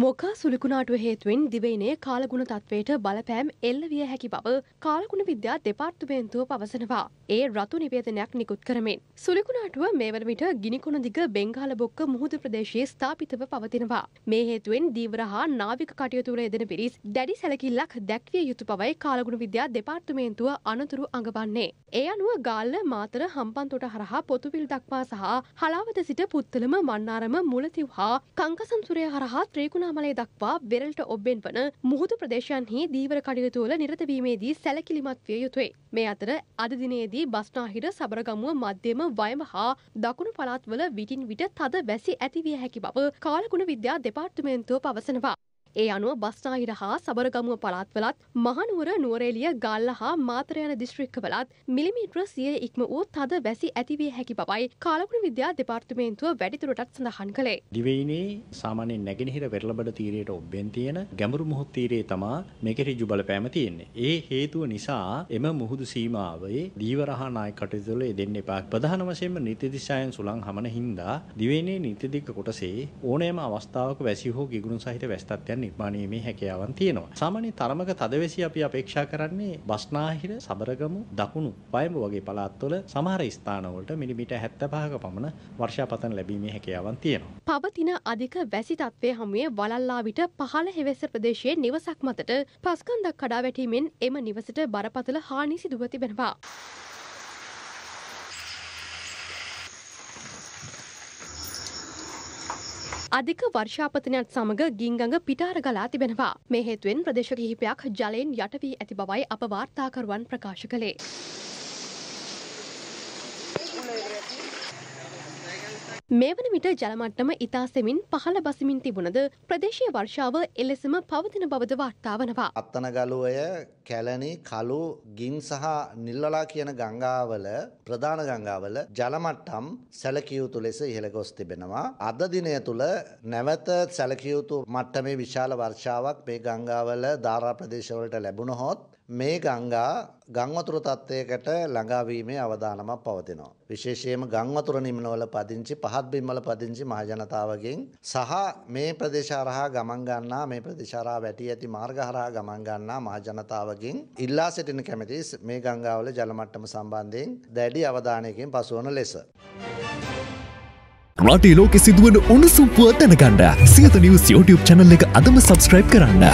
මොකා සුළිකුණාටුව හේතුවෙන් දිවයිනේ කාලගුණ තත්වයට බලපෑම් එල්ල විය හැකි බව කාලගුණ විද්‍යා දෙපාර්තමේන්තුව පවසනවා. ඒ රතු නිවේදනයක් නිකුත් කරමින්. සුළිකුණාටුව මේ වන විට ගිනිකොණ දිග බෙංගාල බොක්ක මුහුදු ප්‍රදේශයේ ස්ථාපිතව පවතිනවා. මේ හේතුවෙන් දීවර හා නාවික කටයුතු වල යෙදෙන පිරිස් දැඩි සැලකිල්ලක් දැක්විය යුතු බවයි කාලගුණ විද්‍යා දෙපාර්තමේන්තුව අනතුරු අඟවන්නේ. ඒ අනුව ගාල්ල මාතර හම්පන්තොට හරහා පොතුවිල් දක්වා සහ හලාවත සිට පුත්තලම මන්නාරම මුලතිව් හා කංකසන්සුරය හරහා ත්‍රීකුණ திருவண்ணாமலை දක්වා වෙරල්ට ඔබ්බෙන් වන මුහුදු ප්‍රදේශයන්හි දීවර කඩයුතුවල නිරතවීමේදී සැලකිලිමත් විය යුතුයි. මේ අතර අද දිනේදී බස්නාහිර සබරගමුව මධ්‍යම වයඹ හා දකුණු පළාත්වල විටින් විට තද වැසි ඇතිවිය හැකි බව කාලගුණ විද්‍යා දෙපාර්තමේන්තුව පවසනවා. ඒ අනුව බස්නාහිර හා සබරගමුව පළාත්වලත් මහනුවර නුවරේලිය ගල්ල හා මාතරයන දිශ්‍රික්කවලත් මිලිමීට්‍ර සිය ඉක්ම වූ තද වැසි ඇතිවිය හැකි බවයි කාලපුර විද්‍යා දෙපාර්තමේන්තුව වැඩිතුරටත් සඳහන් කළේ. දිවයිනේ සාමාන්‍යයෙන් නැගෙනහිර වෙරළබඩ තීරයට ඔබ්බෙන් තියෙන ගැඹුරු මුහුදු තීරයේ තමා මේකේ ඍජු බලපෑම තියෙන්නේ. ඒ හේතුව නිසා එම මුහුදු සීමාවේ දීවරහා නායක කටයුතු වල දෙන්න එපා. ප්‍රධාන වශයෙන්ම නිත්‍ය දිශායන් සුළං හමන හින්දා දිවයිනේ නිත්‍ය දිග්ග කොටසේ ඕනෑම අවස්ථාවක වැසි හෝ ගිගුරුන් සහිත වැස්තත්යන් නිර්මාණය මේ හැකියාවන් තියෙනවා. සාමාන්‍ය තරමක තදවැසි අපි අපේක්ෂා කරන්නේ බස්නාහිර, සබරගමු, දකුණු වයඹ වගේ පළාත්වල සමහර ස්ථානවලට මිලිමීටර් 75ක පමණ වර්ෂාපතන ලැබීමේ හැකියාවන් තියෙනවා. පවතින අධික වැසි තත්ත්වය හමුවේ වලල්ලා විට පහළ හෙවස ප්‍රදේශයේ නිවසක් මතට පස්කන්දක් කඩා වැටීමෙන් එම නිවසට බරපතල හානි සිදුව තිබෙනවා. අධික වර්ෂාපතනයක් සමඟ ගිංගඟ පිටාර ගලා තිබෙනවා. මේ හේතුවෙන් ප්‍රදේශ කිහිපයක් ජලයෙන් යට වී ඇති බවයි අප වාර්තාකරුවන් ප්‍රකාශ කළේ. මේ වන විට ජලමට්ටම ඉතාසෙමින් පහළ බසමින් තිබුණද ප්‍රදේශය වර්ෂාව එලෙසම පවතින බවද වාර්තා වනවා. අත්තනගලුවය කැලනි කලු ගින් සහ නිල්ලලා කියන ගංගාවල ප්‍රධාන ගංගාවල ජලමට්ටම් සැලකියයුතු ලෙස ඉහළ ගොස් තිබෙනවා. අද දිනය තුළ නැවත සැලකියයුතු මට්ටමේ විශාල වර්ෂාවක් මේ ගංගාවල ධාරා ප්‍රදේශවලට ලැබුණහොත් මේ ගංගා ගංවතුර තත්ත්වයකට ළඟාවීමේ අවධානමක් පවතිනවා. විශේෂයම ගංවතුර නිම්නවල පදිංචි පහ රහත් බිම්මල පදිංචි මහජනතාවගෙන් සහ මේ ප්‍රදේශහරහා ගමන් ගන්නා මේ ප්‍රදේශහරහා වැටි ඇති මාර්ගහරහා ගමන් ගන්නා මහජනතාවගෙන් ඉල්ලා සිටින කැමැති මේ ගංගාවල ජල මට්ටම සම්බන්ධයෙන් දැඩි අවධානයකින් පසුවන ලෙස. රටේ ලෝකෙ සිදුවන උණුසුම්පුව දැනගන්න සියත නිවස් YouTube channel එක අදම subscribe කරන්න.